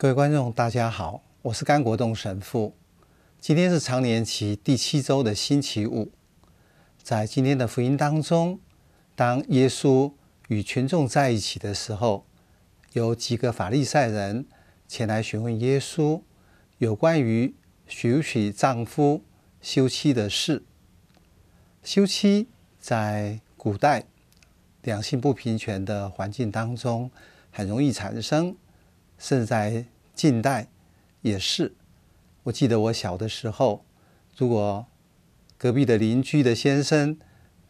各位观众，大家好，我是甘国栋神父。今天是常年期第七周的星期五。在今天的福音当中，当耶稣与群众在一起的时候，有几个法利赛人前来询问耶稣有关于不许丈夫休妻的事。休妻在古代两性不平权的环境当中，很容易产生。甚至在近代，也是。我记得我小的时候，如果隔壁的邻居的先生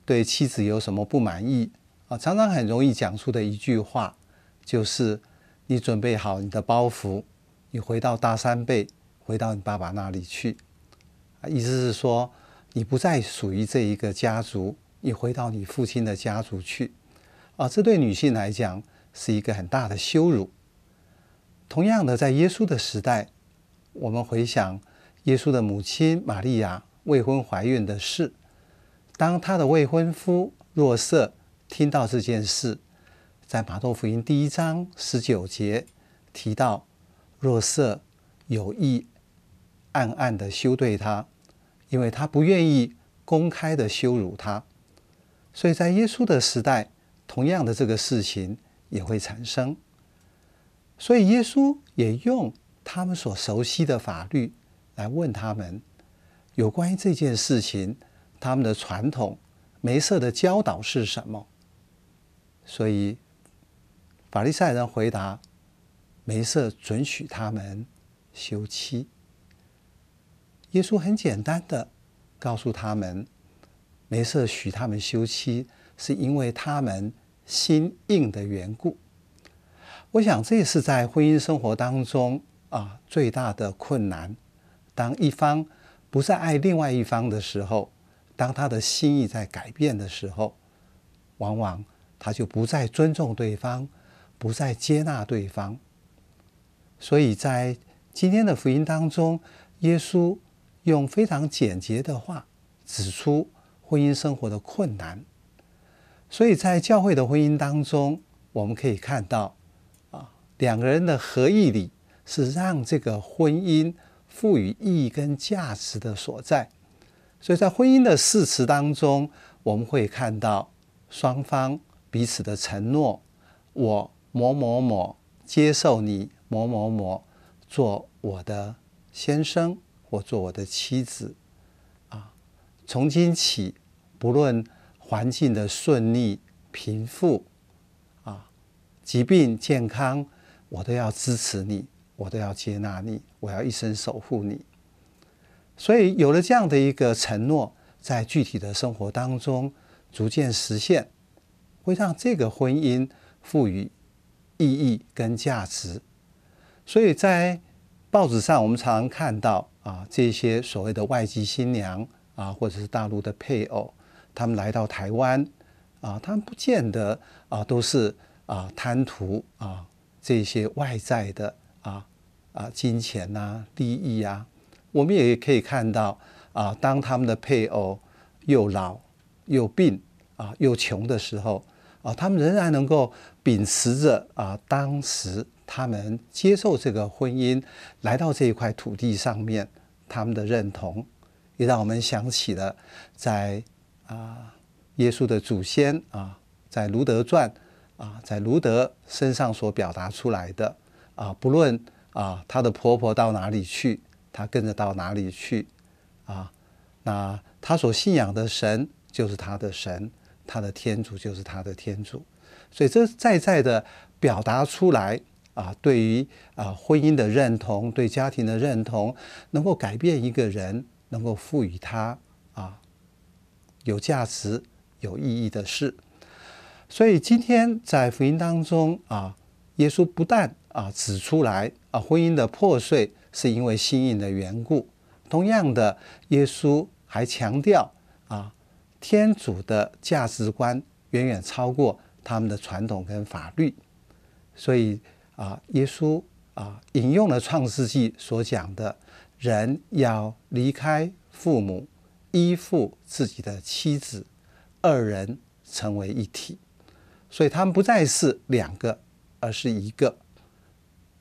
对妻子有什么不满意啊，常常很容易讲出的一句话就是：“你准备好你的包袱，你回到大三辈，回到你爸爸那里去。”啊，意思是说你不再属于这一个家族，你回到你父亲的家族去。啊，这对女性来讲是一个很大的羞辱。同样的，在耶稣的时代，我们回想耶稣的母亲玛利亚未婚怀孕的事，当她的未婚夫若瑟听到这件事，在马太福音第一章十九节提到，若瑟有意暗暗的羞对他，因为他不愿意公开的羞辱他，所以在耶稣的时代，同样的这个事情也会产生。所以耶稣也用他们所熟悉的法律来问他们，有关于这件事情，他们的传统梅瑟的教导是什么？所以法利赛人回答：梅瑟准许他们休妻。耶稣很简单的告诉他们，梅瑟许他们休妻，是因为他们心硬的缘故。我想，这也是在婚姻生活当中啊，最大的困难。当一方不再爱另外一方的时候，当他的心意在改变的时候，往往他就不再尊重对方，不再接纳对方。所以在今天的福音当中，耶稣用非常简洁的话指出婚姻生活的困难。所以在教会的婚姻当中，我们可以看到。两个人的合意里是让这个婚姻赋予意义跟价值的所在，所以在婚姻的誓词当中，我们会看到双方彼此的承诺：我某某某接受你某某某做我的先生，我做我的妻子。啊，从今起，不论环境的顺利、贫富，啊，疾病、健康。我都要支持你，我都要接纳你，我要一生守护你。所以有了这样的一个承诺，在具体的生活当中逐渐实现，会让这个婚姻赋予意义跟价值。所以在报纸上，我们常常看到啊，这些所谓的外籍新娘啊，或者是大陆的配偶，他们来到台湾啊，他们不见得啊都是啊贪图啊。这些外在的啊啊金钱呐利益啊，我们也可以看到啊，当他们的配偶又老又病啊又穷的时候啊，他们仍然能够秉持着啊当时他们接受这个婚姻来到这一块土地上面他们的认同，也让我们想起了在啊耶稣的祖先啊在卢德传。啊，在卢德身上所表达出来的啊，不论啊她的婆婆到哪里去，她跟着到哪里去，啊，那她所信仰的神就是她的神，她的天主就是她的天主，所以这在在的表达出来啊，对于啊婚姻的认同，对家庭的认同，能够改变一个人，能够赋予他啊有价值、有意义的事。所以今天在福音当中啊，耶稣不但啊指出来啊婚姻的破碎是因为心欲的缘故，同样的，耶稣还强调啊天主的价值观远远超过他们的传统跟法律。所以啊，耶稣啊引用了创世纪所讲的，人要离开父母，依附自己的妻子，二人成为一体。所以他们不再是两个，而是一个。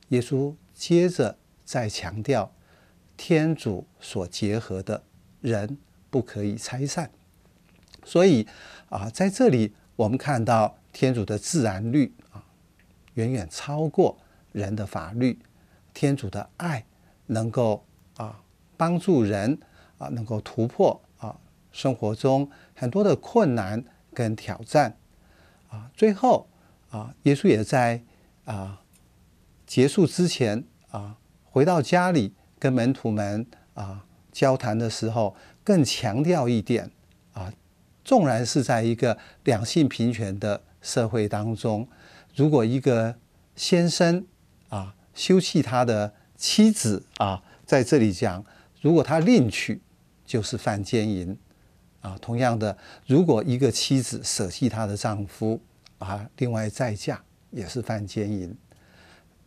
耶稣接着再强调，天主所结合的人不可以拆散。所以啊，在这里我们看到天主的自然律啊，远远超过人的法律。天主的爱能够啊帮助人啊，能够突破啊生活中很多的困难跟挑战。啊，最后啊，耶稣也在啊结束之前啊，回到家里跟门徒们啊交谈的时候，更强调一点啊，纵然是在一个两性平权的社会当中，如果一个先生啊休弃他的妻子啊，在这里讲，如果他另娶，就是犯奸淫。啊，同样的，如果一个妻子舍弃她的丈夫，啊，另外再嫁也是犯奸淫。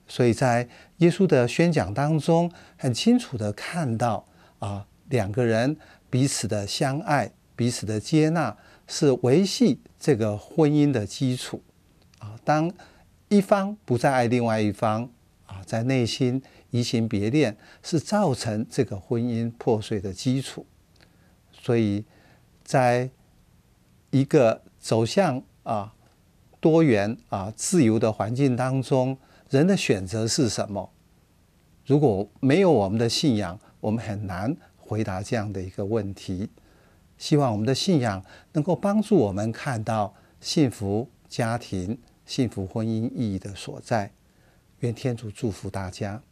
所以在耶稣的宣讲当中，很清楚的看到，啊，两个人彼此的相爱、彼此的接纳，是维系这个婚姻的基础。啊，当一方不再爱另外一方，啊，在内心移情别恋，是造成这个婚姻破碎的基础。所以。在一个走向啊多元啊自由的环境当中，人的选择是什么？如果没有我们的信仰，我们很难回答这样的一个问题。希望我们的信仰能够帮助我们看到幸福家庭、幸福婚姻意义的所在。愿天主祝福大家。